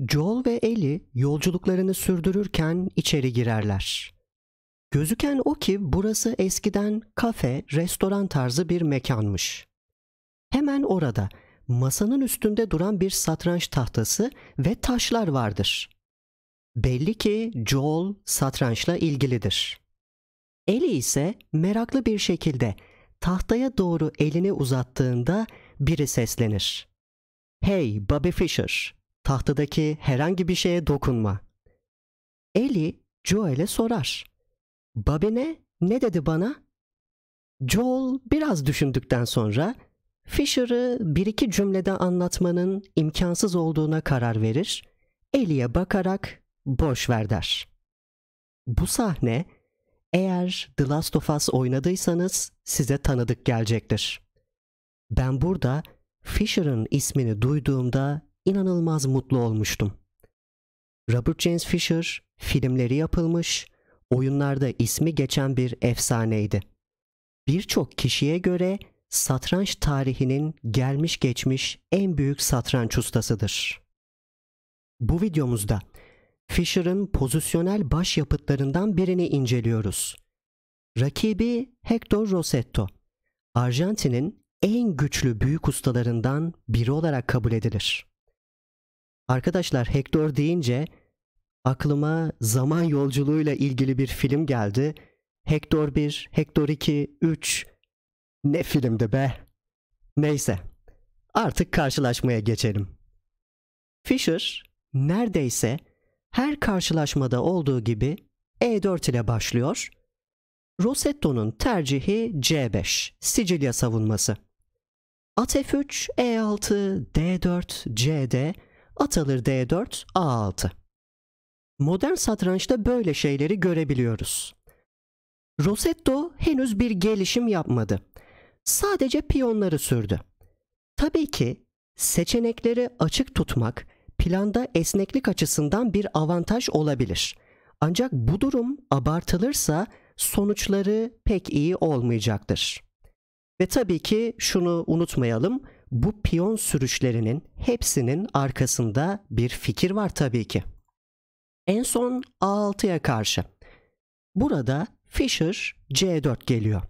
Joel ve Ellie yolculuklarını sürdürürken içeri girerler. Gözüken o ki burası eskiden kafe, restoran tarzı bir mekanmış. Hemen orada masanın üstünde duran bir satranç tahtası ve taşlar vardır. Belli ki Joel satrançla ilgilidir. Eli ise meraklı bir şekilde tahtaya doğru elini uzattığında biri seslenir. Hey Bobby Fischer, Tahtadaki herhangi bir şeye dokunma. Eli Joel'e sorar. Babine ne dedi bana? Joel biraz düşündükten sonra Fisher'ı bir iki cümlede anlatmanın imkansız olduğuna karar verir. Eli'ye bakarak boş ver der. Bu sahne eğer The Last of Us oynadıysanız size tanıdık gelecektir. Ben burada Fisher'ın ismini duyduğumda inanılmaz mutlu olmuştum. Robert James Fisher filmleri yapılmış, oyunlarda ismi geçen bir efsaneydi. Birçok kişiye göre satranç tarihinin gelmiş geçmiş en büyük satranç ustasıdır. Bu videomuzda Fisher'ın pozisyonel baş yapıtlarından birini inceliyoruz. Rakibi Hector Rosetto, Arjantin'in en güçlü büyük ustalarından biri olarak kabul edilir. Arkadaşlar Hector deyince aklıma zaman yolculuğuyla ilgili bir film geldi. Hector 1, Hector 2, 3 ne filmdi be. Neyse artık karşılaşmaya geçelim. Fisher neredeyse her karşılaşmada olduğu gibi E4 ile başlıyor. Rosetto'nun tercihi C5, Sicilya savunması. At F3, E6, D4, CD at alır D4, A6. Modern satrançta böyle şeyleri görebiliyoruz. Rosetto henüz bir gelişim yapmadı. Sadece piyonları sürdü. Tabii ki seçenekleri açık tutmak planda esneklik açısından bir avantaj olabilir. Ancak bu durum abartılırsa sonuçları pek iyi olmayacaktır. Ve tabii ki şunu unutmayalım, bu piyon sürüşlerinin hepsinin arkasında bir fikir var tabii ki. En son A6'ya karşı. Burada Fischer C4 geliyor.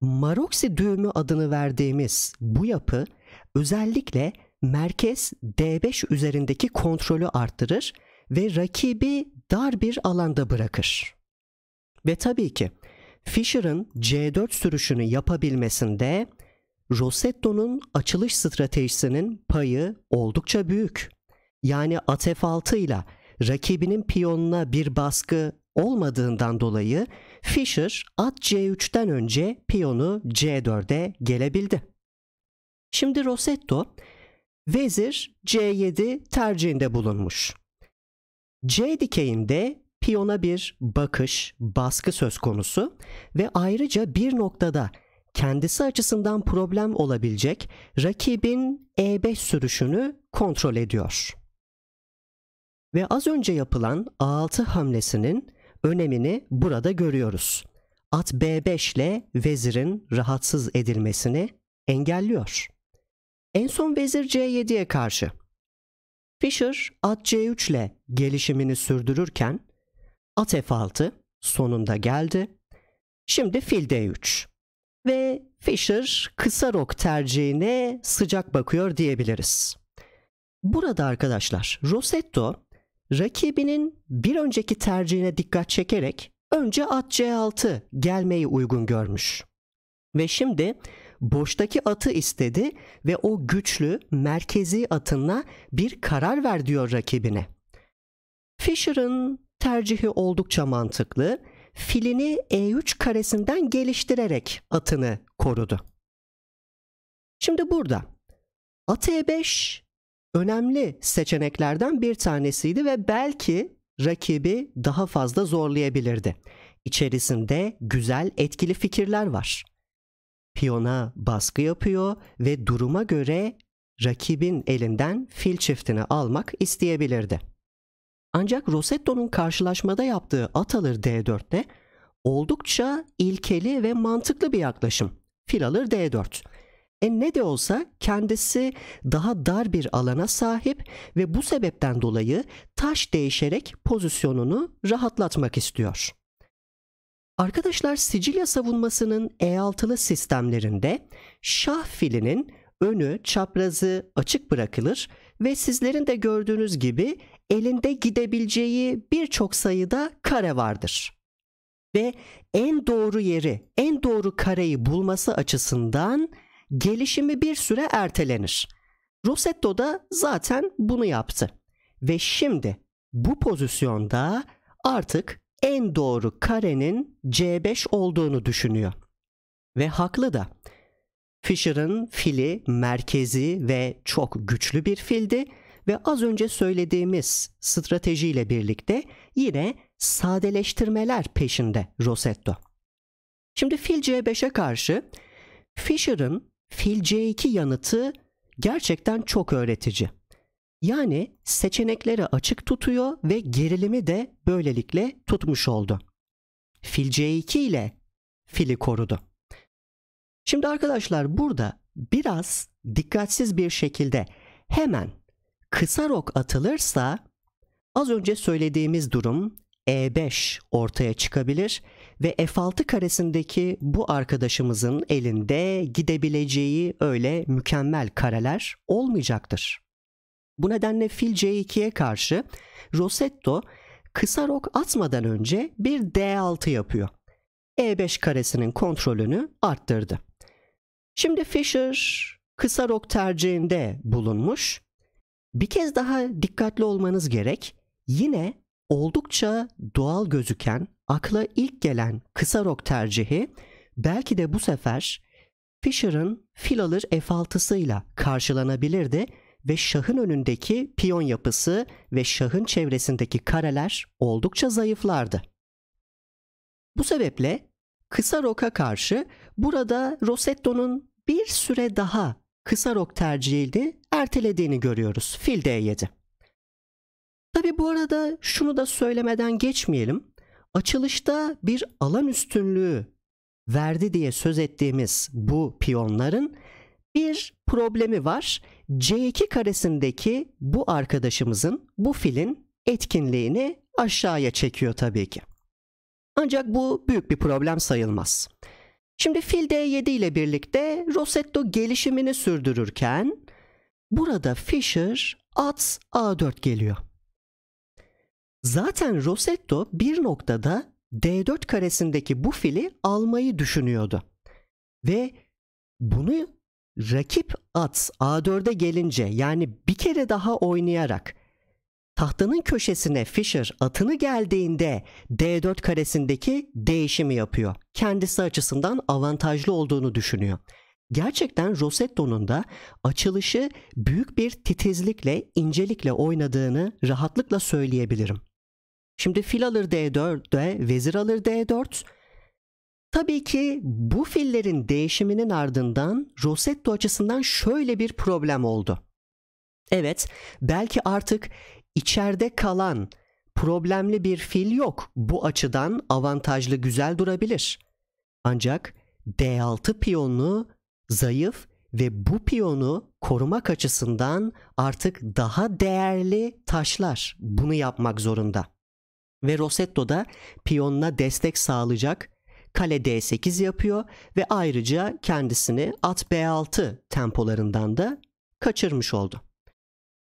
Maroxy düğümü adını verdiğimiz bu yapı özellikle merkez D5 üzerindeki kontrolü arttırır ve rakibi dar bir alanda bırakır. Ve tabii ki Fischer'ın C4 sürüşünü yapabilmesinde Rosetto'nun açılış stratejisinin payı oldukça büyük. Yani at F6 ile rakibinin piyonuna bir baskı olmadığından dolayı Fischer at C3'ten önce piyonu C4'e gelebildi. Şimdi Rosetto vezir C7 tercihinde bulunmuş. C dikeyinde piyona bir bakış, baskı söz konusu ve ayrıca bir noktada kendisi açısından problem olabilecek rakibin E5 sürüşünü kontrol ediyor. Ve az önce yapılan A6 hamlesinin önemini burada görüyoruz. At B5 ile vezirin rahatsız edilmesini engelliyor. En son vezir C7'ye karşı. Fischer at C3 ile gelişimini sürdürürken at F6 sonunda geldi. Şimdi fil D3 ve Fisher kısa rock tercihine sıcak bakıyor diyebiliriz. Burada arkadaşlar Rosetto rakibinin bir önceki tercihine dikkat çekerek önce at C6 gelmeyi uygun görmüş. Ve şimdi boştaki atı istedi ve o güçlü merkezi atınla bir karar ver diyor rakibine. Fisher'ın tercihi oldukça mantıklı filini E3 karesinden geliştirerek atını korudu. Şimdi burada at E5 önemli seçeneklerden bir tanesiydi ve belki rakibi daha fazla zorlayabilirdi. İçerisinde güzel etkili fikirler var. Piyona baskı yapıyor ve duruma göre rakibin elinden fil çiftini almak isteyebilirdi. Ancak Rosetto'nun karşılaşmada yaptığı at alır D4'te oldukça ilkeli ve mantıklı bir yaklaşım. Fil alır D4. E ne de olsa kendisi daha dar bir alana sahip ve bu sebepten dolayı taş değişerek pozisyonunu rahatlatmak istiyor. Arkadaşlar Sicilya savunmasının E6'lı sistemlerinde şah filinin önü çaprazı açık bırakılır ve sizlerin de gördüğünüz gibi elinde gidebileceği birçok sayıda kare vardır. Ve en doğru yeri, en doğru kareyi bulması açısından gelişimi bir süre ertelenir. Rosetto da zaten bunu yaptı. Ve şimdi bu pozisyonda artık en doğru karenin C5 olduğunu düşünüyor. Ve haklı da. Fisher'ın fili merkezi ve çok güçlü bir fildi ve az önce söylediğimiz stratejiyle birlikte yine sadeleştirmeler peşinde Rosetto. Şimdi fil C5'e karşı Fisher'ın fil C2 yanıtı gerçekten çok öğretici. Yani seçenekleri açık tutuyor ve gerilimi de böylelikle tutmuş oldu. Fil C2 ile fili korudu. Şimdi arkadaşlar burada biraz dikkatsiz bir şekilde hemen kısa rok atılırsa az önce söylediğimiz durum E5 ortaya çıkabilir ve F6 karesindeki bu arkadaşımızın elinde gidebileceği öyle mükemmel kareler olmayacaktır. Bu nedenle fil C2'ye karşı Rosetto kısa rok atmadan önce bir D6 yapıyor. E5 karesinin kontrolünü arttırdı. Şimdi Fischer kısa rok tercihinde bulunmuş bir kez daha dikkatli olmanız gerek. Yine oldukça doğal gözüken, akla ilk gelen kısa rok tercihi belki de bu sefer Fischer'ın fil alır F6'sıyla karşılanabilirdi ve şahın önündeki piyon yapısı ve şahın çevresindeki kareler oldukça zayıflardı. Bu sebeple kısa roka karşı burada Rosetto'nun bir süre daha kısa rok tercihini ertelediğini görüyoruz. Fil D7. Tabi bu arada şunu da söylemeden geçmeyelim. Açılışta bir alan üstünlüğü verdi diye söz ettiğimiz bu piyonların bir problemi var. C2 karesindeki bu arkadaşımızın, bu filin etkinliğini aşağıya çekiyor tabii ki. Ancak bu büyük bir problem sayılmaz. Şimdi fil D7 ile birlikte Rosetto gelişimini sürdürürken burada Fischer at A4 geliyor. Zaten Rosetto bir noktada D4 karesindeki bu fili almayı düşünüyordu. Ve bunu rakip at A4'e gelince yani bir kere daha oynayarak tahtanın köşesine Fischer atını geldiğinde D4 karesindeki değişimi yapıyor. Kendisi açısından avantajlı olduğunu düşünüyor. Gerçekten Rosetto'nun da açılışı büyük bir titizlikle, incelikle oynadığını rahatlıkla söyleyebilirim. Şimdi fil alır D4'e, vezir alır D4. Tabii ki bu fillerin değişiminin ardından Rosetto açısından şöyle bir problem oldu. Evet, belki artık içeride kalan problemli bir fil yok. Bu açıdan avantajlı güzel durabilir. Ancak D6 piyonu zayıf ve bu piyonu korumak açısından artık daha değerli taşlar bunu yapmak zorunda. Ve Rosetto da piyonuna destek sağlayacak kale D8 yapıyor ve ayrıca kendisini at B6 tempolarından da kaçırmış oldu.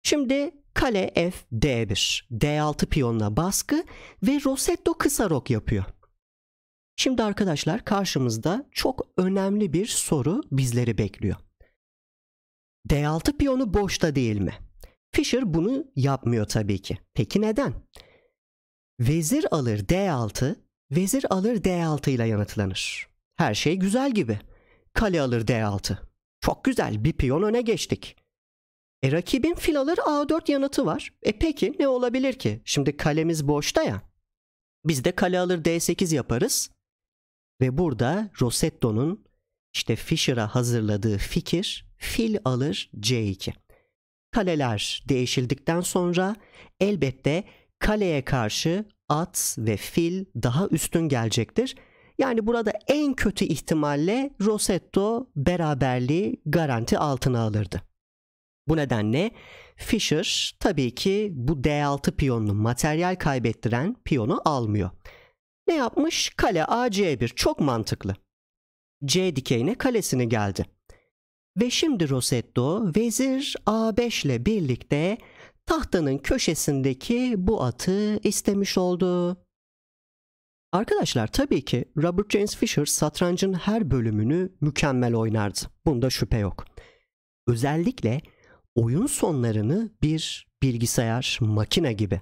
Şimdi Kale F D1. D6 piyonla baskı ve Rosetto kısa rok yapıyor. Şimdi arkadaşlar karşımızda çok önemli bir soru bizleri bekliyor. D6 piyonu boşta değil mi? Fischer bunu yapmıyor tabii ki. Peki neden? Vezir alır D6, vezir alır D6 ile yanıtlanır. Her şey güzel gibi. Kale alır D6. Çok güzel bir piyon öne geçtik. E rakibin filoları A4 yanıtı var. E peki ne olabilir ki? Şimdi kalemiz boşta ya. Biz de kale alır D8 yaparız. Ve burada Rosetto'nun işte Fischer'a hazırladığı fikir fil alır C2. Kaleler değişildikten sonra elbette kaleye karşı at ve fil daha üstün gelecektir. Yani burada en kötü ihtimalle Rosetto beraberliği garanti altına alırdı. Bu nedenle Fischer tabii ki bu D6 piyonunu materyal kaybettiren piyonu almıyor. Ne yapmış? Kale AC1 çok mantıklı. C dikeyine kalesini geldi. Ve şimdi Rosetto vezir A5 ile birlikte tahtanın köşesindeki bu atı istemiş oldu. Arkadaşlar tabii ki Robert James Fisher satrancın her bölümünü mükemmel oynardı. Bunda şüphe yok. Özellikle oyun sonlarını bir bilgisayar makine gibi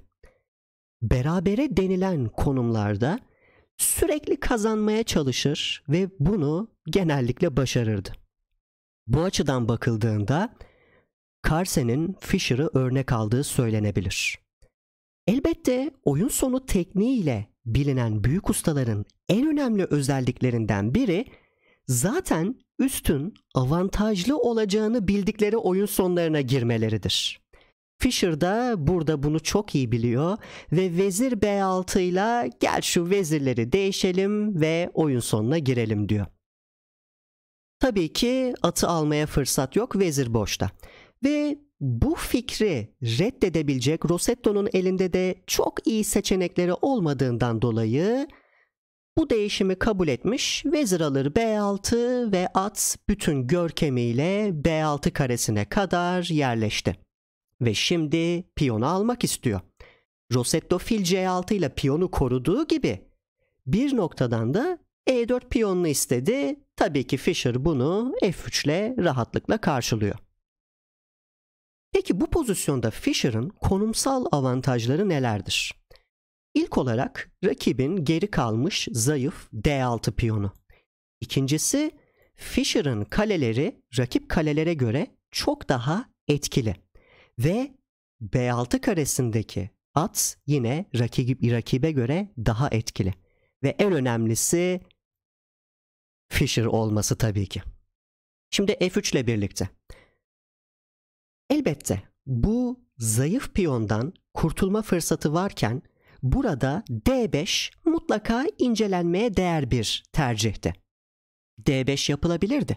berabere denilen konumlarda sürekli kazanmaya çalışır ve bunu genellikle başarırdı. Bu açıdan bakıldığında Carsen'in Fisher'ı örnek aldığı söylenebilir. Elbette oyun sonu tekniğiyle bilinen büyük ustaların en önemli özelliklerinden biri zaten üstün avantajlı olacağını bildikleri oyun sonlarına girmeleridir. Fisher da burada bunu çok iyi biliyor ve vezir B6 ile gel şu vezirleri değişelim ve oyun sonuna girelim diyor. Tabii ki atı almaya fırsat yok vezir boşta. Ve bu fikri reddedebilecek Rosetto'nun elinde de çok iyi seçenekleri olmadığından dolayı bu değişimi kabul etmiş. Vezir alır B6 ve at bütün görkemiyle B6 karesine kadar yerleşti. Ve şimdi piyonu almak istiyor. Rosetto fil C6 ile piyonu koruduğu gibi bir noktadan da E4 piyonunu istedi. Tabii ki Fischer bunu F3 ile rahatlıkla karşılıyor. Peki bu pozisyonda Fischer'ın konumsal avantajları nelerdir? İlk olarak rakibin geri kalmış zayıf D6 piyonu. İkincisi Fischer'ın kaleleri rakip kalelere göre çok daha etkili. Ve B6 karesindeki at yine rakip, rakibe göre daha etkili. Ve en önemlisi Fischer olması tabii ki. Şimdi F3 ile birlikte. Elbette bu zayıf piyondan kurtulma fırsatı varken Burada D5 mutlaka incelenmeye değer bir tercihti. D5 yapılabilirdi.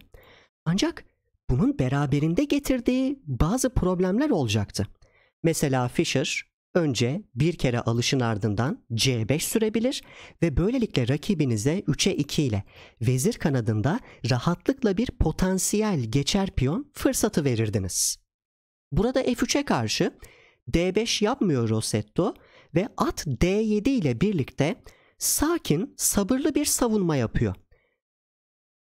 Ancak bunun beraberinde getirdiği bazı problemler olacaktı. Mesela Fisher önce bir kere alışın ardından C5 sürebilir ve böylelikle rakibinize 3'e 2 ile vezir kanadında rahatlıkla bir potansiyel geçer piyon fırsatı verirdiniz. Burada F3'e karşı D5 yapmıyor Rosetto ve at D7 ile birlikte sakin, sabırlı bir savunma yapıyor.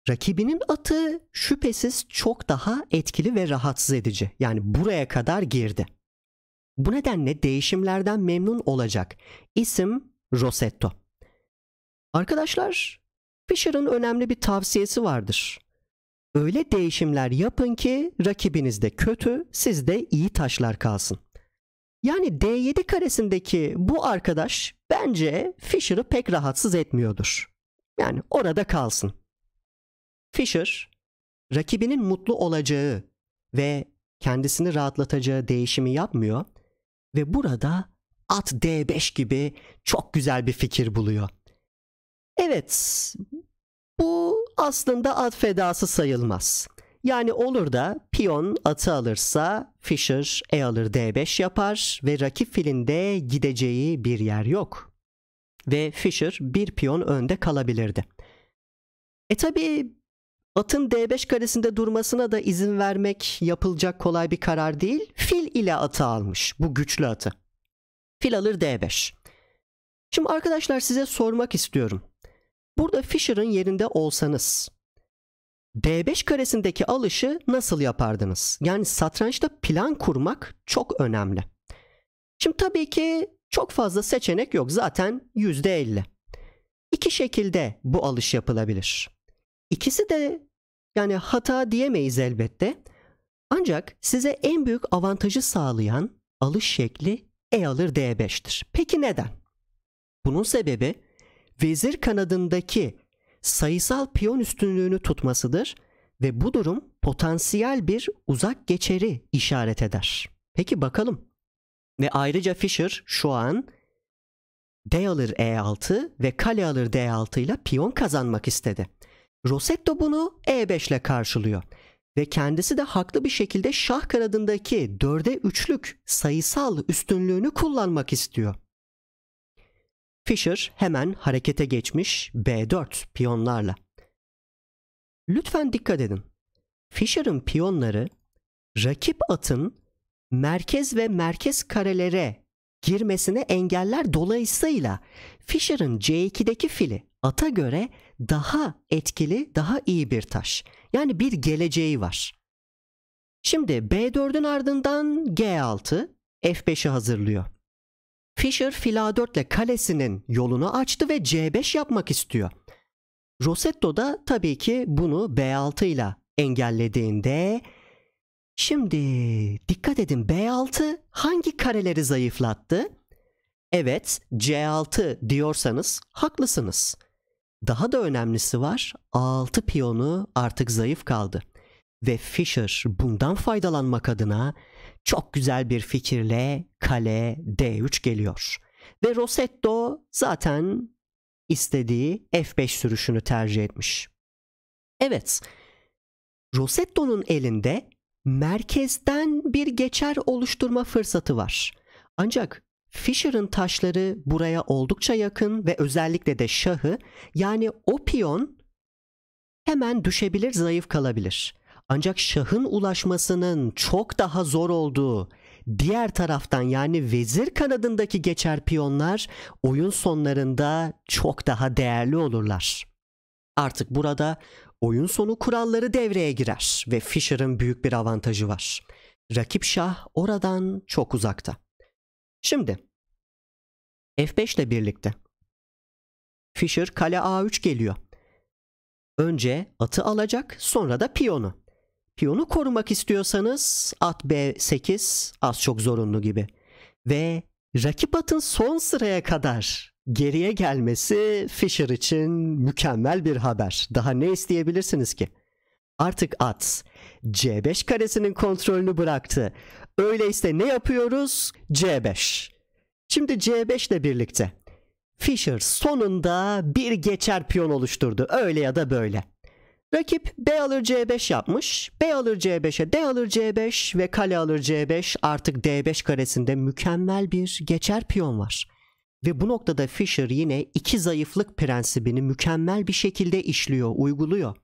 Rakibinin atı şüphesiz çok daha etkili ve rahatsız edici. Yani buraya kadar girdi. Bu nedenle değişimlerden memnun olacak. İsim Rosetto. Arkadaşlar, Fisher'ın önemli bir tavsiyesi vardır. Öyle değişimler yapın ki rakibiniz de kötü, sizde iyi taşlar kalsın. Yani D7 karesindeki bu arkadaş bence Fisher'ı pek rahatsız etmiyordur. Yani orada kalsın. Fisher, rakibinin mutlu olacağı ve kendisini rahatlatacağı değişimi yapmıyor ve burada at D5 gibi çok güzel bir fikir buluyor. Evet, bu aslında at fedası sayılmaz. Yani olur da piyon atı alırsa Fischer e alır d5 yapar ve rakip filinde gideceği bir yer yok. Ve Fischer bir piyon önde kalabilirdi. E tabi atın d5 karesinde durmasına da izin vermek yapılacak kolay bir karar değil. Fil ile atı almış bu güçlü atı. Fil alır d5. Şimdi arkadaşlar size sormak istiyorum. Burada Fischer'ın yerinde olsanız D5 karesindeki alışı nasıl yapardınız? Yani satrançta plan kurmak çok önemli. Şimdi tabii ki çok fazla seçenek yok. Zaten %50. İki şekilde bu alış yapılabilir. İkisi de yani hata diyemeyiz elbette. Ancak size en büyük avantajı sağlayan alış şekli E alır D5'tir. Peki neden? Bunun sebebi vezir kanadındaki sayısal piyon üstünlüğünü tutmasıdır ve bu durum potansiyel bir uzak geçeri işaret eder. Peki bakalım. Ve ayrıca Fischer şu an D alır E6 ve kale alır D6 ile piyon kazanmak istedi. Rosetto bunu E5 ile karşılıyor ve kendisi de haklı bir şekilde şah kanadındaki 4'e 3'lük sayısal üstünlüğünü kullanmak istiyor. Fisher hemen harekete geçmiş B4 piyonlarla. Lütfen dikkat edin. Fisher'ın piyonları rakip atın merkez ve merkez karelere girmesine engeller dolayısıyla Fisher'ın C2'deki fili ata göre daha etkili, daha iyi bir taş. Yani bir geleceği var. Şimdi B4'ün ardından G6 F5'i hazırlıyor. Fischer fila 4 ile kalesinin yolunu açtı ve C5 yapmak istiyor. Rosetto da tabii ki bunu B6 ile engellediğinde şimdi dikkat edin B6 hangi kareleri zayıflattı? Evet C6 diyorsanız haklısınız. Daha da önemlisi var 6 piyonu artık zayıf kaldı ve Fischer bundan faydalanmak adına çok güzel bir fikirle kale D3 geliyor. Ve Rosetto zaten istediği F5 sürüşünü tercih etmiş. Evet, Rosetto'nun elinde merkezden bir geçer oluşturma fırsatı var. Ancak Fischer'ın taşları buraya oldukça yakın ve özellikle de şahı yani o piyon hemen düşebilir, zayıf kalabilir. Ancak şahın ulaşmasının çok daha zor olduğu diğer taraftan yani vezir kanadındaki geçer piyonlar oyun sonlarında çok daha değerli olurlar. Artık burada oyun sonu kuralları devreye girer ve Fischer'ın büyük bir avantajı var. Rakip şah oradan çok uzakta. Şimdi F5 ile birlikte Fischer kale A3 geliyor. Önce atı alacak sonra da piyonu. Piyonu korumak istiyorsanız at b8 az çok zorunlu gibi. Ve rakip atın son sıraya kadar geriye gelmesi Fischer için mükemmel bir haber. Daha ne isteyebilirsiniz ki? Artık at C5 karesinin kontrolünü bıraktı. Öyleyse ne yapıyoruz? C5. Şimdi C5 ile birlikte Fischer sonunda bir geçer piyon oluşturdu öyle ya da böyle. Rakip B alır C5 yapmış. B alır C5'e D alır C5 ve kale alır C5 artık D5 karesinde mükemmel bir geçer piyon var. Ve bu noktada Fischer yine iki zayıflık prensibini mükemmel bir şekilde işliyor, uyguluyor.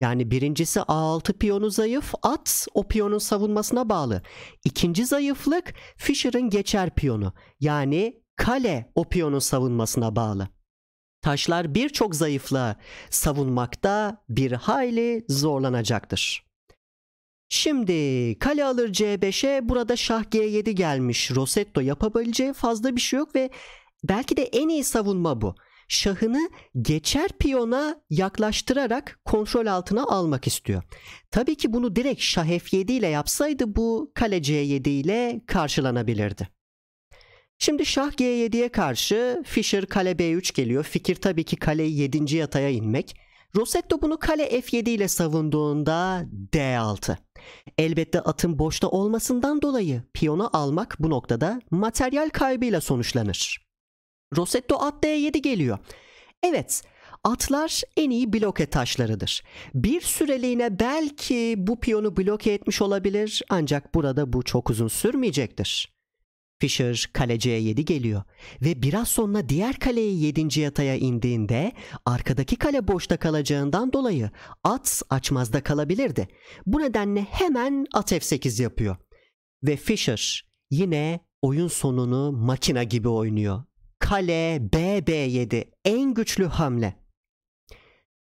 Yani birincisi A6 piyonu zayıf, at o piyonun savunmasına bağlı. İkinci zayıflık Fischer'ın geçer piyonu. Yani kale o piyonun savunmasına bağlı taşlar birçok zayıfla savunmakta bir hayli zorlanacaktır. Şimdi kale alır C5'e burada şah G7 gelmiş. Rosetto yapabileceği fazla bir şey yok ve belki de en iyi savunma bu. Şahını geçer piyona yaklaştırarak kontrol altına almak istiyor. Tabii ki bunu direkt şah F7 ile yapsaydı bu kale C7 ile karşılanabilirdi. Şimdi şah G7'ye karşı Fischer kale B3 geliyor. Fikir tabii ki kaleyi 7. yataya inmek. Rosetto bunu kale F7 ile savunduğunda D6. Elbette atın boşta olmasından dolayı piyona almak bu noktada materyal kaybıyla sonuçlanır. Rosetto at D7 geliyor. Evet, atlar en iyi bloke taşlarıdır. Bir süreliğine belki bu piyonu bloke etmiş olabilir ancak burada bu çok uzun sürmeyecektir. Fisher kaleciye 7 geliyor ve biraz sonra diğer kaleye 7. yataya indiğinde arkadaki kale boşta kalacağından dolayı at açmazda kalabilirdi. Bu nedenle hemen at F8 yapıyor. Ve Fisher yine oyun sonunu makina gibi oynuyor. Kale BB7 en güçlü hamle.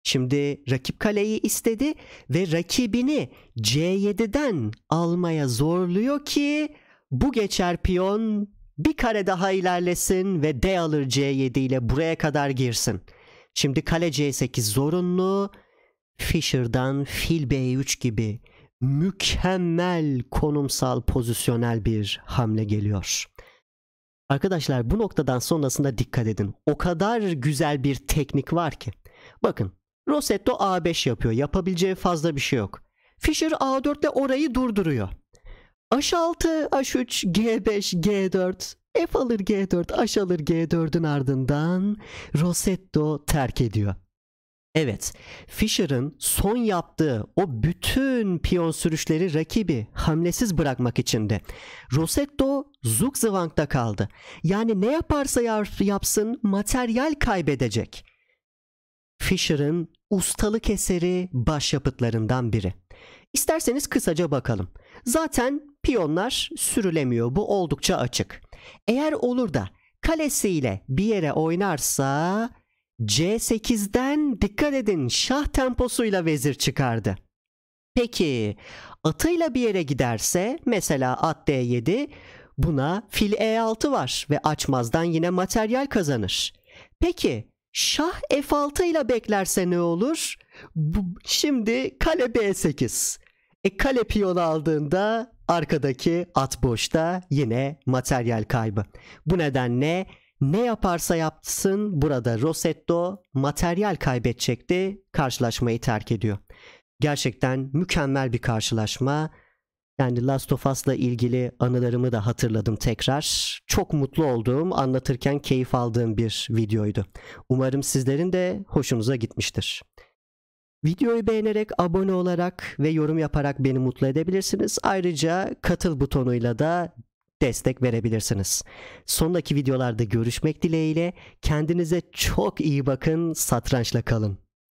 Şimdi rakip kaleyi istedi ve rakibini C7'den almaya zorluyor ki bu geçer piyon bir kare daha ilerlesin ve D alır C7 ile buraya kadar girsin. Şimdi kale C8 zorunlu. Fischer'dan fil B3 gibi mükemmel konumsal pozisyonel bir hamle geliyor. Arkadaşlar bu noktadan sonrasında dikkat edin. O kadar güzel bir teknik var ki. Bakın Rosetto A5 yapıyor. Yapabileceği fazla bir şey yok. Fischer A4 ile orayı durduruyor. H6, H3, G5, G4. F alır G4, H alır G4'ün ardından Rosetto terk ediyor. Evet, Fischer'ın son yaptığı o bütün piyon sürüşleri rakibi hamlesiz bırakmak içindi. Rosetto Zugzwang'da kaldı. Yani ne yaparsa yapsın materyal kaybedecek. Fischer'ın ustalık eseri başyapıtlarından biri. İsterseniz kısaca bakalım. Zaten piyonlar sürülemiyor. Bu oldukça açık. Eğer olur da kalesiyle bir yere oynarsa C8'den dikkat edin şah temposuyla vezir çıkardı. Peki atıyla bir yere giderse mesela at D7 buna fil E6 var ve açmazdan yine materyal kazanır. Peki şah F6 ile beklerse ne olur? Şimdi kale B8. E kale piyonu aldığında arkadaki at boşta yine materyal kaybı. Bu nedenle ne yaparsa yapsın burada Rosetto materyal kaybedecekti karşılaşmayı terk ediyor. Gerçekten mükemmel bir karşılaşma. Yani Last of Us'la ilgili anılarımı da hatırladım tekrar. Çok mutlu olduğum, anlatırken keyif aldığım bir videoydu. Umarım sizlerin de hoşunuza gitmiştir. Videoyu beğenerek, abone olarak ve yorum yaparak beni mutlu edebilirsiniz. Ayrıca katıl butonuyla da destek verebilirsiniz. Sondaki videolarda görüşmek dileğiyle kendinize çok iyi bakın, satrançla kalın.